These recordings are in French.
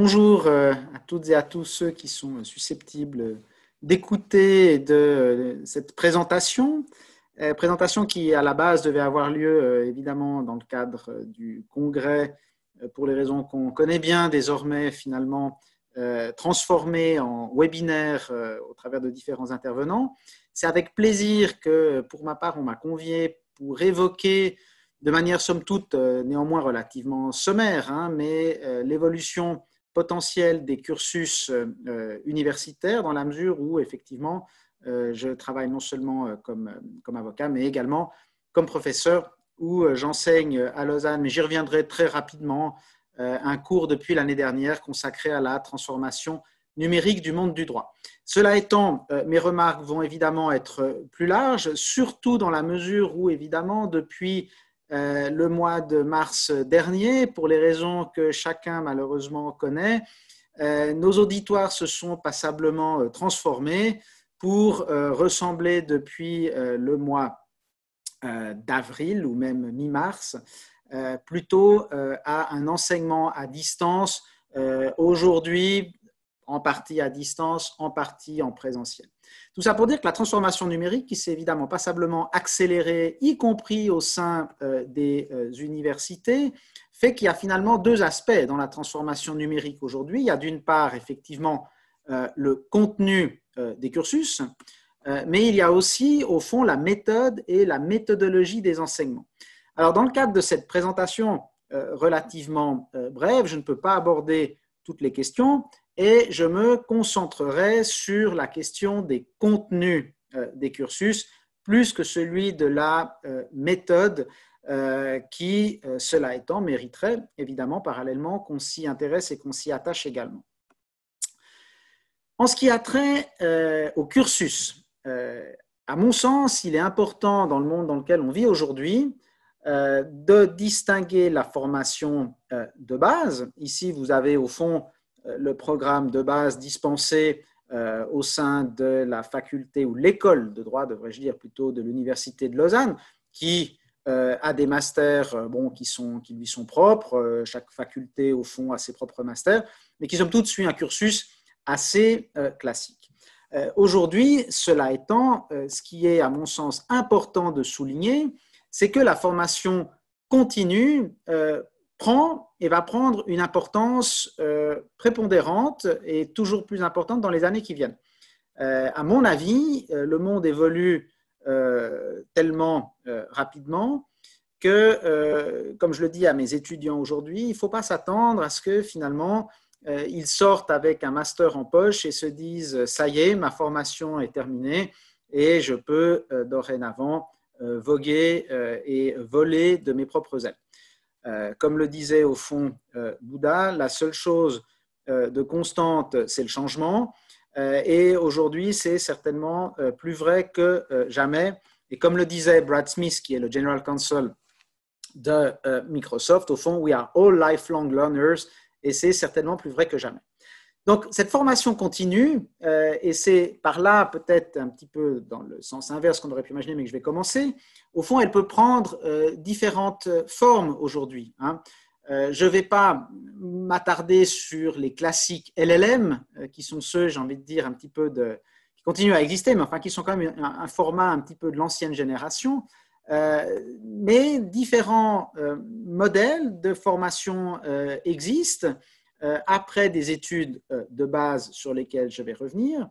bonjour euh, à toutes et à tous ceux qui sont susceptibles d'écouter de euh, cette présentation. Euh, présentation qui, à la base, devait avoir lieu évidemment dans le cadre du congrès, pour les raisons qu'on connaît bien désormais, finalement transformée en webinaire au travers de différents intervenants. C'est avec plaisir que, pour ma part, on m'a convié pour évoquer de manière somme toute néanmoins relativement sommaire, hein, mais l'évolution potentiel des cursus euh, euh, universitaires dans la mesure où, effectivement, euh, je travaille non seulement comme, comme avocat, mais également comme professeur où j'enseigne à Lausanne, mais j'y reviendrai très rapidement, un cours depuis l'année dernière consacré à la transformation numérique du monde du droit. Cela étant, mes remarques vont évidemment être plus larges, surtout dans la mesure où, évidemment, depuis euh, le mois de mars dernier, pour les raisons que chacun malheureusement connaît, euh, nos auditoires se sont passablement euh, transformés pour ressembler depuis le mois d'avril ou même mi-mars plutôt à un enseignement à distance aujourd'hui en partie à distance, en partie en présentiel. Tout ça pour dire que la transformation numérique, qui s'est évidemment passablement accélérée, y compris au sein euh, des euh, universités, fait qu'il y a finalement deux aspects dans la transformation numérique aujourd'hui. Il y a d'une part, effectivement, euh, le contenu des cursus, mais il y a aussi, au fond, la méthode et la méthodologie des enseignements. Alors, dans le cadre de cette présentation relativement brève, je ne peux pas aborder toutes les questions, et je me concentrerai sur la question des contenus euh, des cursus plus que celui de la euh, méthode euh, qui, cela étant, mériterait évidemment parallèlement qu'on s'y intéresse et qu'on s'y attache également. En ce qui a trait au cursus, à mon sens, il est important dans le monde dans lequel on vit aujourd'hui de distinguer la formation de base. Ici, vous avez au fond euh, le programme de base dispensé euh, au sein de la faculté ou l'école de droit, devrais-je dire plutôt, de l'université de Lausanne, qui euh, a des masters bon, qui, sont, qui lui sont propres. chaque faculté, au fond, a ses propres masters, mais qui, somme toute, suit un cursus assez classique. Aujourd'hui, cela étant, ce qui est, à mon sens, important de souligner, c'est que la formation continue prend et va prendre une importance euh, prépondérante et toujours plus importante dans les années qui viennent. Euh, à mon avis, euh, le monde évolue tellement rapidement que, comme je le dis à mes étudiants aujourd'hui, il ne faut pas s'attendre à ce que finalement ils sortent avec un master en poche et se disent ça y est, ma formation est terminée et je peux dorénavant voguer et voler de mes propres ailes. Euh, comme le disait au fond euh, Bouddha, la seule chose euh, de constante, c'est le changement. et aujourd'hui, c'est certainement plus vrai que jamais. Et comme le disait Brad Smith, qui est le General Counsel de Microsoft, au fond, we are all lifelong learners, et c'est certainement plus vrai que jamais. Donc cette formation continue, euh, et c'est par là peut-être un petit peu dans le sens inverse qu'on aurait pu imaginer, mais que je vais commencer, au fond, elle peut prendre euh, différentes formes aujourd'hui. Hein. Euh, je ne vais pas m'attarder sur les classiques LLM, qui sont ceux, j'ai envie de dire, un petit peu de... qui continuent à exister, mais enfin qui sont quand même un format un petit peu de l'ancienne génération. mais différents modèles de formation existent. Euh, après des études euh, de base sur lesquelles je vais revenir,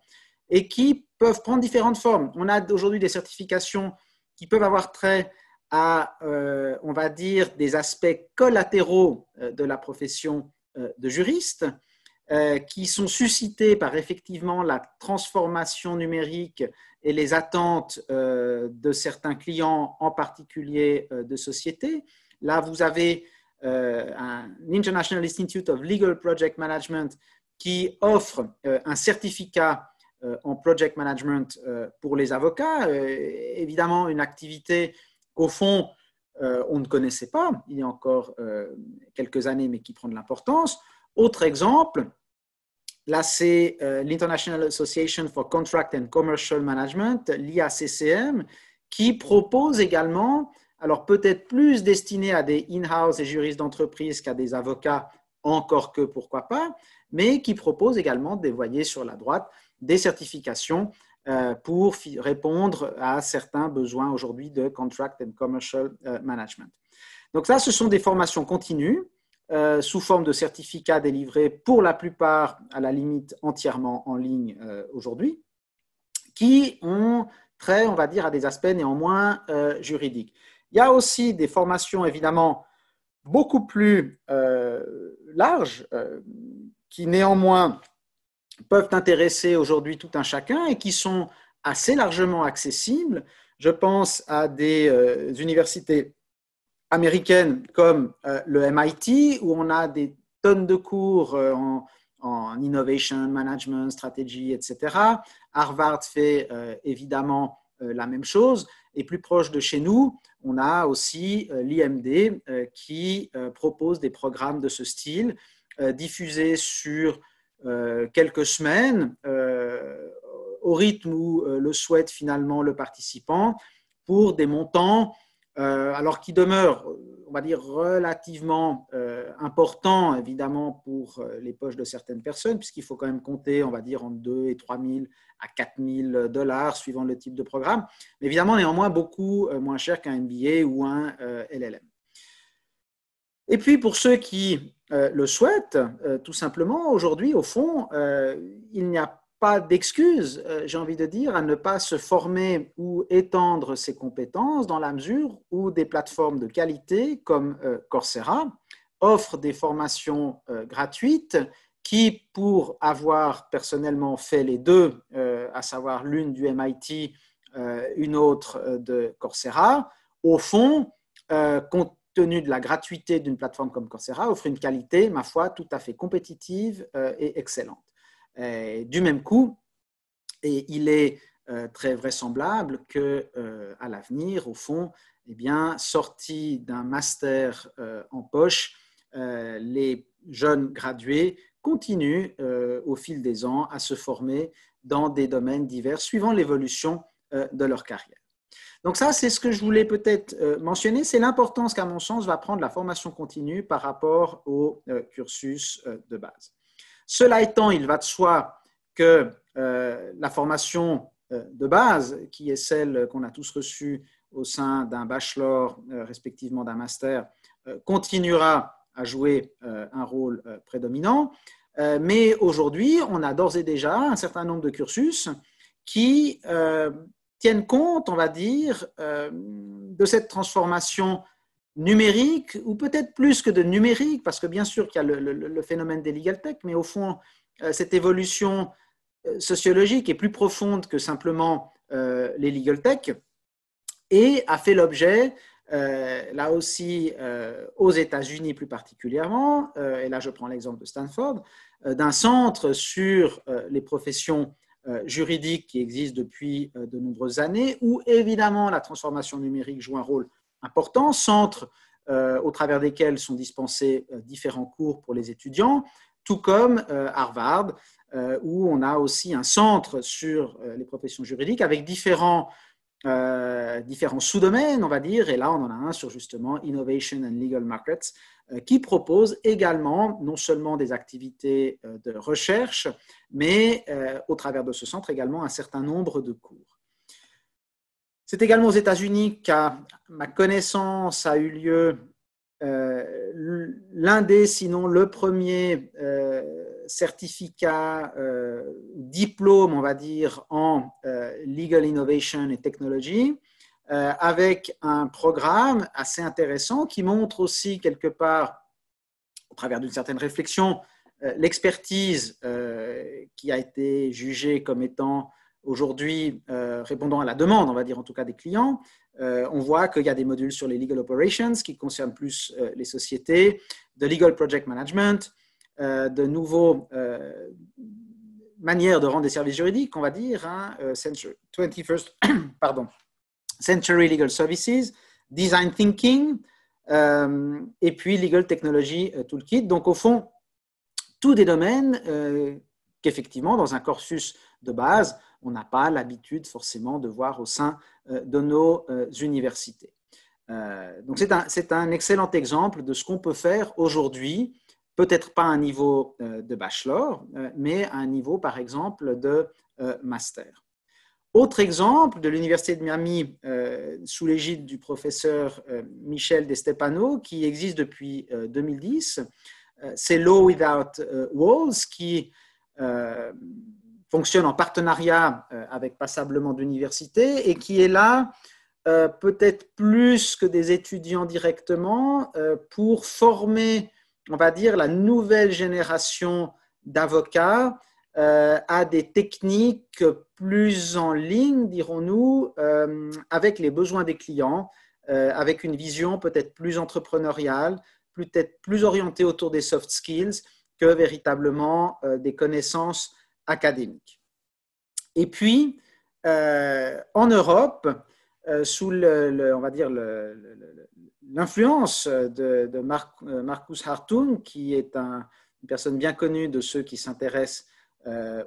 et qui peuvent prendre différentes formes. On a aujourd'hui des certifications qui peuvent avoir trait à, euh, on va dire, des aspects collatéraux de la profession de juriste, qui sont suscités par effectivement la transformation numérique et les attentes de certains clients, en particulier de sociétés. Là, vous avez euh, un International Institute of Legal Project Management qui offre euh, un certificat euh, en project management pour les avocats. évidemment, une activité qu'au fond, on ne connaissait pas il y a encore quelques années, mais qui prend de l'importance. Autre exemple, là, c'est l'International Association for Contract and Commercial Management, l'IACCM, qui propose également alors peut-être plus destinés à des in-house et juristes d'entreprise qu'à des avocats, encore que pourquoi pas, mais qui proposent également, des voyez sur la droite, des certifications euh, pour répondre à certains besoins aujourd'hui de contract and commercial euh, management. Donc ça, ce sont des formations continues euh, sous forme de certificats délivrés pour la plupart, à la limite, entièrement en ligne aujourd'hui, qui ont trait, on va dire, à des aspects néanmoins juridiques. Il y a aussi des formations, évidemment, beaucoup plus euh, larges, euh, qui néanmoins peuvent intéresser aujourd'hui tout un chacun et qui sont assez largement accessibles. Je pense à des euh, universités américaines comme le MIT, où on a des tonnes de cours en, en, innovation, management, stratégie, etc. Harvard fait évidemment euh, la même chose. Et plus proche de chez nous, on a aussi euh, l'IMD euh, qui propose des programmes de ce style diffusés sur quelques semaines au rythme où le souhaite finalement le participant pour des montants euh, alors qui demeure, on va dire, relativement euh, important, évidemment, pour euh, les poches de certaines personnes, puisqu'il faut quand même compter, on va dire, entre 2 et 3 000 à 4 000 dollars, suivant le type de programme, mais évidemment, néanmoins, beaucoup moins cher qu'un MBA ou un LLM. Et puis pour ceux qui le souhaitent, tout simplement, aujourd'hui, au fond, il n'y a pas d'excuse, euh, j'ai envie de dire, à ne pas se former ou étendre ses compétences dans la mesure où des plateformes de qualité comme euh, Coursera offrent des formations euh, gratuites qui, pour avoir personnellement fait les deux, à savoir l'une du MIT, une autre de Coursera, au fond, compte tenu de la gratuité d'une plateforme comme Coursera, offre une qualité, ma foi, tout à fait compétitive et excellente. Euh, du même coup, et il est euh, très vraisemblable que euh, à l'avenir, au fond, et eh bien, sortis d'un master en poche, les jeunes gradués continuent au fil des ans à se former dans des domaines divers suivant l'évolution de leur carrière. Donc ça, c'est ce que je voulais peut-être mentionner, c'est l'importance qu'à mon sens va prendre la formation continue par rapport au cursus de base. Cela étant, il va de soi que euh, la formation euh, de base, qui est celle qu'on a tous reçue au sein d'un bachelor, euh, respectivement d'un master, continuera à jouer un rôle prédominant. mais aujourd'hui, on a d'ores et déjà un certain nombre de cursus qui tiennent compte, on va dire, de cette transformation numérique, ou peut-être plus que de numérique, parce que bien sûr qu'il y a le, phénomène des legal tech, mais au fond, euh, cette évolution euh, sociologique est plus profonde que simplement euh, les legal tech, et a fait l'objet, là aussi, aux États-Unis plus particulièrement, et là je prends l'exemple de Stanford, d'un centre sur les professions juridiques qui existe depuis de nombreuses années, où évidemment la transformation numérique joue un rôle importants, centres euh, au travers desquels sont dispensés euh, différents cours pour les étudiants, tout comme euh, Harvard, où on a aussi un centre sur les professions juridiques avec différents, différents sous-domaines, on va dire, et là on en a un sur justement Innovation and Legal Markets, qui propose également non seulement des activités de recherche, mais au travers de ce centre également un certain nombre de cours. C'est également aux États-Unis qu'à ma connaissance a eu lieu euh, l'un des, sinon le premier euh, certificat, euh, diplôme, on va dire, en Legal Innovation et Technology, avec un programme assez intéressant qui montre aussi quelque part, au travers d'une certaine réflexion, l'expertise qui a été jugée comme étant aujourd'hui euh, répondant à la demande, on va dire en tout cas des clients, euh, on voit qu'il y a des modules sur les legal operations qui concernent plus euh, les sociétés, de legal project management, de nouveaux manières de rendre des services juridiques, on va dire, 21st, hein, pardon, Century Legal Services, Design Thinking, et puis Legal Technology Toolkit. Donc au fond, tous des domaines qu'effectivement, dans un cursus de base, on n'a pas l'habitude forcément de voir au sein euh, de nos euh, universités. Euh, donc c'est un, excellent exemple de ce qu'on peut faire aujourd'hui, peut-être pas à un niveau de bachelor, mais à un niveau par exemple de master. Autre exemple de l'Université de Miami sous l'égide du professeur Michel Destepano, qui existe depuis 2010, c'est Law Without Walls, qui euh, fonctionne en partenariat euh, avec passablement d'universités et qui est là euh, peut-être plus que des étudiants directement pour former, on va dire, la nouvelle génération d'avocats à des techniques plus en ligne, dirons-nous, avec les besoins des clients, avec une vision peut-être plus entrepreneuriale, peut-être plus orientée autour des soft skills que véritablement euh, des connaissances académiques. Et puis, euh, en Europe, euh, sous on va dire l'influence de, Marcus Hartung, qui est une personne bien connue de ceux qui s'intéressent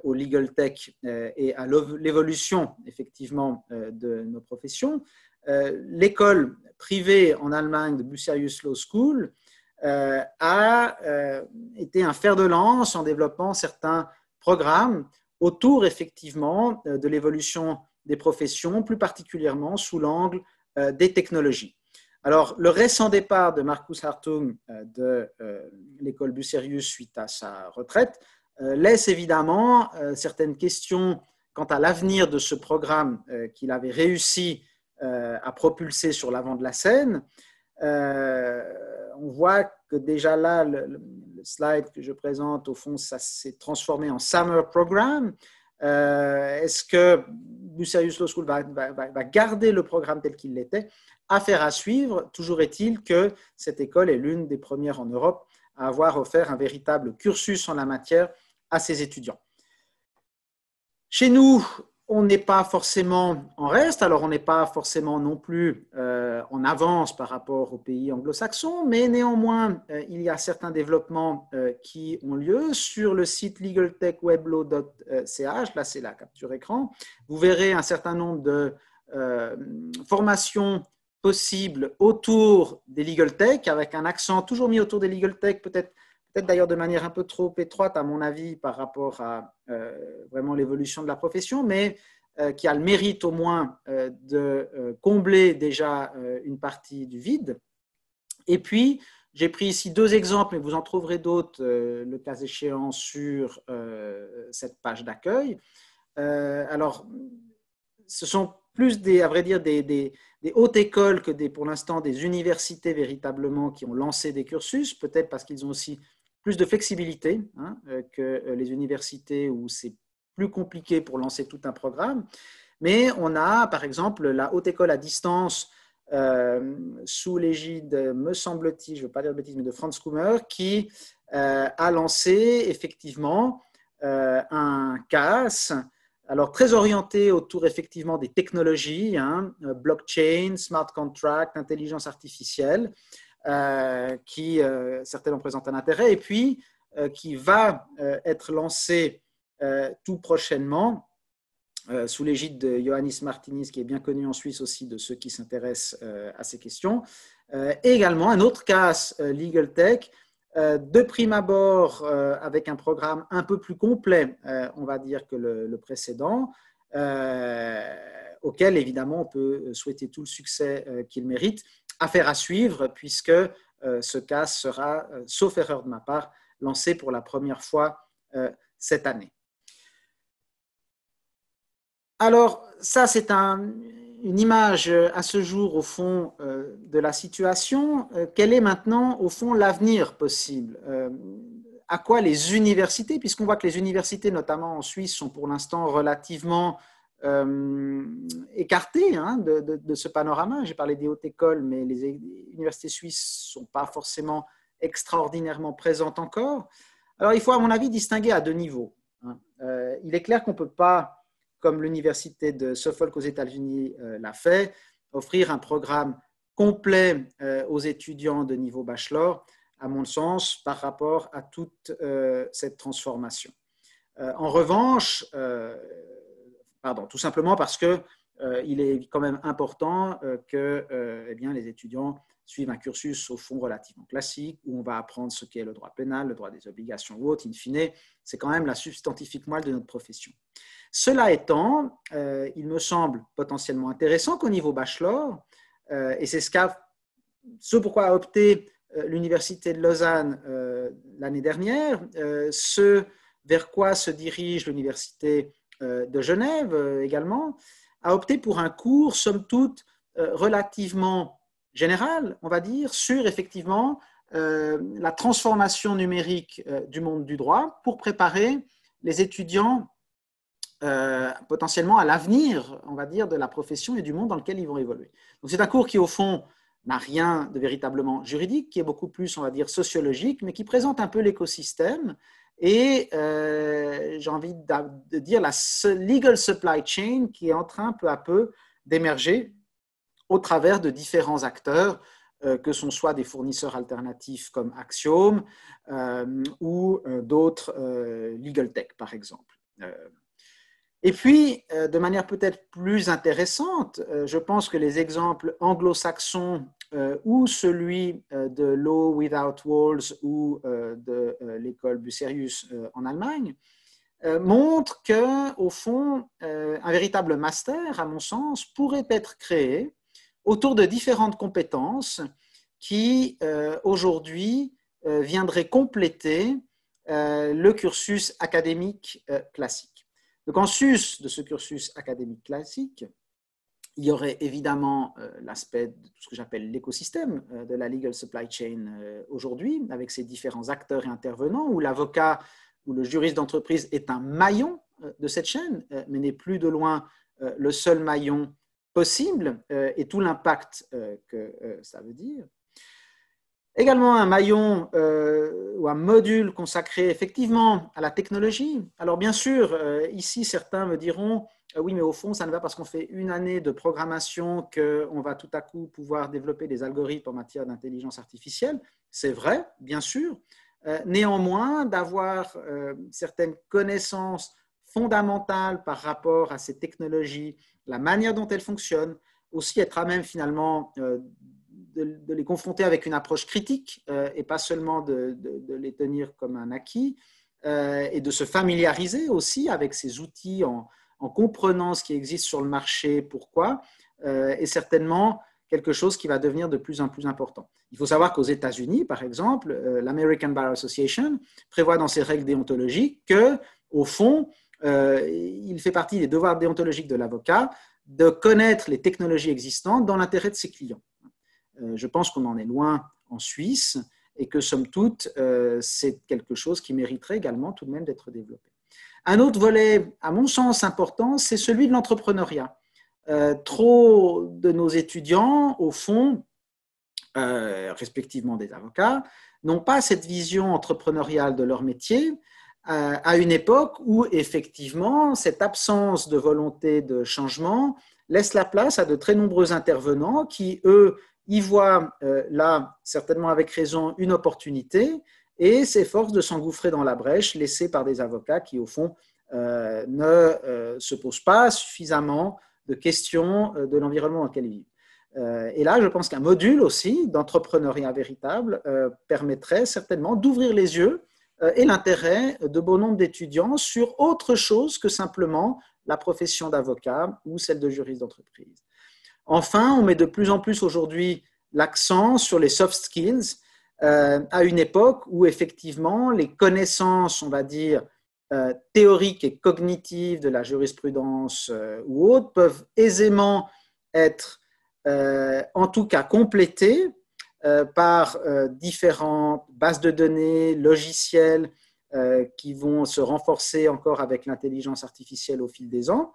au legal tech et à l'évolution effectivement de nos professions. L'école privée en Allemagne de Bucerius Law School euh, a euh, été un fer de lance en développant certains programmes autour effectivement euh, de l'évolution des professions, plus particulièrement sous l'angle des technologies. Alors, le récent départ de Marcus Hartung de l'école Bucerius suite à sa retraite laisse évidemment certaines questions quant à l'avenir de ce programme qu'il avait réussi à propulser sur l'avant de la scène, euh, on voit que déjà là, le, slide que je présente, au fond, ça s'est transformé en summer program. Euh, est-ce que Bucerius Law School va, garder le programme tel qu'il l'était Affaire à suivre. Toujours est-il que cette école est l'une des premières en Europe à avoir offert un véritable cursus en la matière à ses étudiants. Chez nous, on n'est pas forcément en reste, alors on n'est pas forcément non plus euh, euh, en avance par rapport aux pays anglo-saxons, mais néanmoins, euh, il y a certains développements euh, qui ont lieu. Sur le site Legaltechweblo.ch. là c'est la capture écran, vous verrez un certain nombre de formations possibles autour des LegalTech, avec un accent toujours mis autour des LegalTech, peut-être peut-être d'ailleurs de manière un peu trop étroite à mon avis par rapport à vraiment l'évolution de la profession, mais euh, qui a le mérite au moins euh, de euh, combler déjà une partie du vide. Et puis, j'ai pris ici deux exemples, mais vous en trouverez d'autres, le cas échéant, sur cette page d'accueil. alors, ce sont plus des, à vrai dire, des, hautes écoles que des, pour l'instant des universités véritablement qui ont lancé des cursus, peut-être parce qu'ils ont aussi plus de flexibilité hein, que les universités où c'est plus compliqué pour lancer tout un programme. Mais on a, par exemple, la haute école à distance euh, sous l'égide, me semble-t-il, je ne veux pas dire de bêtises, mais de Franz Kummer, qui euh, a lancé effectivement euh, un CAS, alors très orienté autour effectivement des technologies, hein, blockchain, smart contract, intelligence artificielle, qui certainement présentent un intérêt, et puis qui va être lancé euh, tout prochainement, euh, sous l'égide de Johannes Martinis, qui est bien connu en Suisse aussi de ceux qui s'intéressent euh, à ces questions. et également un autre cas, Legal Tech, de prime abord avec un programme un peu plus complet, on va dire, que le, précédent, auquel évidemment on peut souhaiter tout le succès qu'il mérite. Affaire à suivre, puisque ce cas sera, sauf erreur de ma part, lancé pour la première fois cette année. Alors, ça, c'est une image euh, à ce jour, au fond, euh, de la situation. Euh, quel est maintenant, au fond, l'avenir possible À quoi les universités, puisqu'on voit que les universités, notamment en Suisse, sont pour l'instant relativement écartées hein, de, ce panorama. J'ai parlé des hautes écoles, mais les universités suisses ne sont pas forcément extraordinairement présentes encore. Alors, il faut, à mon avis, distinguer à deux niveaux. Hein. il est clair qu'on ne peut pas comme l'université de Suffolk aux États-Unis euh, l'a fait, offrir un programme complet euh, aux étudiants de niveau bachelor, à mon sens, par rapport à toute euh, cette transformation. en revanche, pardon, tout simplement parce que il est quand même important que eh bien, les étudiants suivent un cursus au fond relativement classique où on va apprendre ce qu'est le droit pénal, le droit des obligations ou autre. In fine, c'est quand même la substantifique moelle de notre profession. Cela étant, euh, il me semble potentiellement intéressant qu'au niveau bachelor, euh, et c'est ce, ce, pourquoi a opté euh, l'Université de Lausanne l'année dernière, ce vers quoi se dirige l'Université de Genève également, a opté pour un cours, somme toute, relativement général, on va dire, sur effectivement la transformation numérique du monde du droit pour préparer les étudiants euh, potentiellement à l'avenir, on va dire, de la profession et du monde dans lequel ils vont évoluer. Donc c'est un cours qui, au fond, n'a rien de véritablement juridique, qui est beaucoup plus, on va dire, sociologique, mais qui présente un peu l'écosystème et, euh, j'ai envie de dire, la legal supply chain qui est en train peu à peu d'émerger au travers de différents acteurs, euh, que ce soit des fournisseurs alternatifs comme Axiom ou d'autres legal tech, par exemple. Et puis, euh, de manière peut-être plus intéressante, euh, je pense que les exemples anglo-saxons euh, ou celui de Law Without Walls ou de l'école Bucerius en Allemagne montrent qu'au au fond, un véritable master, à mon sens, pourrait être créé autour de différentes compétences qui, aujourd'hui, viendraient compléter le cursus académique classique. Donc en sus de ce cursus académique classique, il y aurait évidemment euh, l'aspect de tout ce que j'appelle l'écosystème euh, de la legal supply chain euh, aujourd'hui, avec ses différents acteurs et intervenants, où l'avocat ou le juriste d'entreprise est un maillon de cette chaîne, mais n'est plus de loin le seul maillon possible et tout l'impact que ça veut dire. Également un maillon euh, ou un module consacré effectivement à la technologie. Alors bien sûr, euh, ici certains me diront, euh, oui mais au fond ça ne va pas parce qu'on fait une année de programmation qu'on va tout à coup pouvoir développer des algorithmes en matière d'intelligence artificielle. C'est vrai, bien sûr. néanmoins, d'avoir certaines connaissances fondamentales par rapport à ces technologies, la manière dont elles fonctionnent, aussi être à même finalement de, les confronter avec une approche critique euh, et pas seulement de, les tenir comme un acquis, euh, et de se familiariser aussi avec ces outils en, comprenant ce qui existe sur le marché, pourquoi, euh, est certainement quelque chose qui va devenir de plus en plus important. Il faut savoir qu'aux États-Unis, par exemple, l'American Bar Association prévoit dans ses règles déontologiques que, au fond, il fait partie des devoirs déontologiques de l'avocat de connaître les technologies existantes dans l'intérêt de ses clients. Euh, je pense qu'on en est loin en Suisse et que, somme toute, euh, c'est quelque chose qui mériterait également tout de même d'être développé. Un autre volet, à mon sens, important, c'est celui de l'entrepreneuriat. Euh, trop de nos étudiants, au fond, respectivement des avocats, n'ont pas cette vision entrepreneuriale de leur métier à une époque où, effectivement, cette absence de volonté de changement laisse la place à de très nombreux intervenants qui, eux, il voit euh, là, certainement avec raison, une opportunité et s'efforce de s'engouffrer dans la brèche laissée par des avocats qui, au fond, euh, ne euh, se posent pas suffisamment de questions de l'environnement dans lequel ils vivent. et là, je pense qu'un module aussi d'entrepreneuriat véritable permettrait certainement d'ouvrir les yeux et l'intérêt de bon nombre d'étudiants sur autre chose que simplement la profession d'avocat ou celle de juriste d'entreprise. Enfin, on met de plus en plus aujourd'hui l'accent sur les soft skills euh, à une époque où effectivement les connaissances, on va dire, euh, théoriques et cognitives de la jurisprudence euh, ou autres peuvent aisément être en tout cas complétées par différentes bases de données, logiciels qui vont se renforcer encore avec l'intelligence artificielle au fil des ans.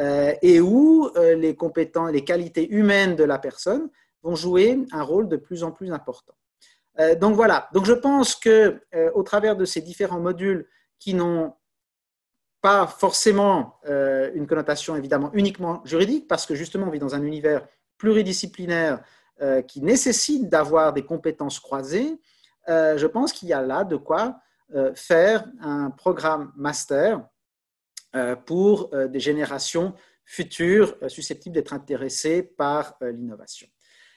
Euh, et où euh, les compétences, les qualités humaines de la personne vont jouer un rôle de plus en plus important. Euh, donc voilà. Donc je pense que au travers de ces différents modules qui n'ont pas forcément une connotation évidemment uniquement juridique, parce que justement on vit dans un univers pluridisciplinaire qui nécessite d'avoir des compétences croisées, je pense qu'il y a là de quoi faire un programme master euh, pour euh, des générations futures euh, susceptibles d'être intéressées par l'innovation.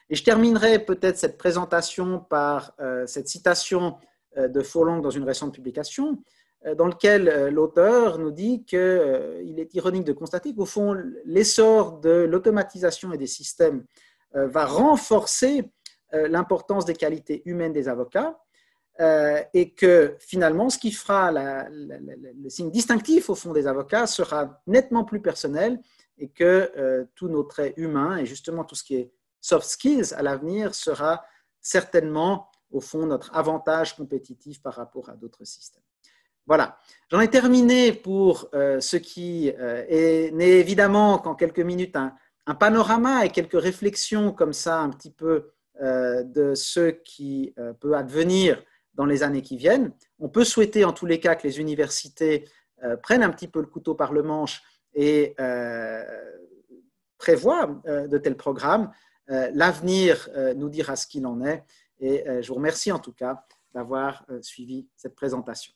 Et je terminerai peut-être cette présentation par cette citation de Fourlong dans une récente publication, dans laquelle l'auteur nous dit qu'il est ironique de constater qu'au fond, l'essor de l'automatisation et des systèmes va renforcer l'importance des qualités humaines des avocats, euh, et que finalement, ce qui fera le signe distinctif au fond des avocats sera nettement plus personnel et que euh, tous nos traits humains et justement tout ce qui est soft skills à l'avenir sera certainement au fond notre avantage compétitif par rapport à d'autres systèmes. Voilà, j'en ai terminé pour euh, ce qui n'est évidemment qu'en quelques minutes un, un, panorama et quelques réflexions comme ça un petit peu de ce qui peut advenir dans les années qui viennent. On peut souhaiter en tous les cas que les universités euh, prennent un petit peu le couteau par le manche et euh, prévoient euh, de tels programmes. L'avenir nous dira ce qu'il en est. Et je vous remercie en tout cas d'avoir suivi cette présentation.